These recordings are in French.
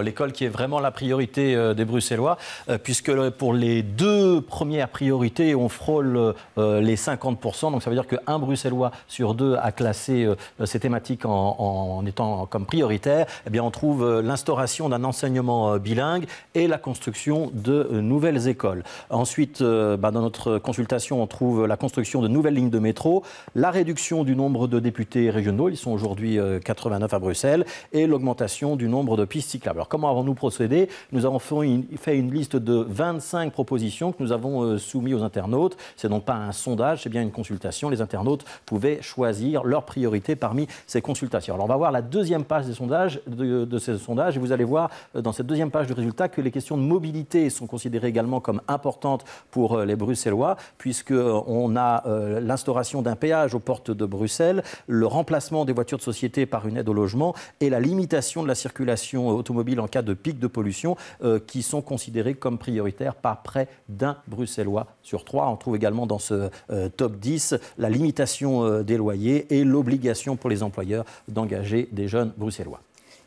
Euh, l'école qui est vraiment la priorité euh, des Bruxellois, euh, puisque pour les deux premières priorités, on frôle les 50%. Donc ça veut dire qu'un Bruxellois sur deux a classé ces thématiques en, étant comme prioritaire. Eh bien, on trouve l'instauration d'un enseignement bilingue et la construction de nouvelles écoles. Ensuite, bah, dans notre consultation, on trouve la construction de nouvelles lignes de métro, la réduction du nombre de députés régionaux, ils sont aujourd'hui 89 à Bruxelles, et l'augmentation du nombre de pistes cyclables. Alors, comment avons-nous procédé Nous avons fait une, liste de 25 propositions que nous avons euh, soumises aux internautes. C'est donc pas un sondage, c'est bien une consultation. Les internautes pouvaient choisir leur priorité parmi ces consultations. Alors on va voir la deuxième page de, ces sondages et vous allez voir euh, dans cette deuxième page du résultat que les questions de mobilité sont considérées également comme importantes pour euh, les Bruxellois puisqu'on a l'instauration d'un péage aux portes de Bruxelles, le remplacement des voitures de société par une aide au logement et la limitation de la circulation automobile en cas de pic de pollution euh, qui sont considérés comme prioritaires par près d'un Bruxellois sur trois. On trouve également dans ce euh, top 10 la limitation euh, des loyers et l'obligation pour les employeurs d'engager des jeunes Bruxellois.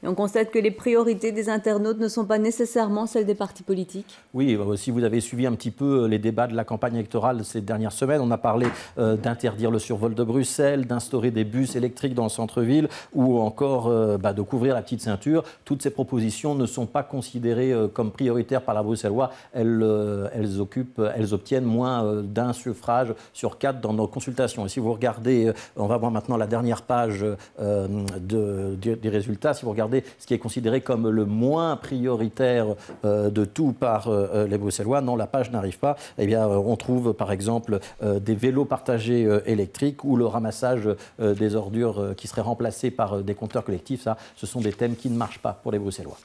Et on constate que les priorités des internautes ne sont pas nécessairement celles des partis politiques. Oui, euh, si vous avez suivi un petit peu euh, les débats de la campagne électorale ces dernières semaines, on a parlé euh, d'interdire le survol de Bruxelles, d'instaurer des bus électriques dans le centre-ville ou encore bah, de couvrir la petite ceinture. Toutes ces propositions ne sont pas considérées comme prioritaires par la Bruxellois. Elles, elles obtiennent moins d'un suffrage sur quatre dans nos consultations. Et si vous regardez, on va voir maintenant la dernière page des résultats, si vous regardez ce qui est considéré comme le moins prioritaire euh, de tout par euh, euh, les Bruxellois, non, la page n'arrive pas. Eh bien, on trouve par exemple des vélos partagés électriques ou le ramassage des ordures qui seraient remplacé par des compteurs collectifs. Ça, ce sont des thèmes qui ne marchent pas pour les Bruxellois.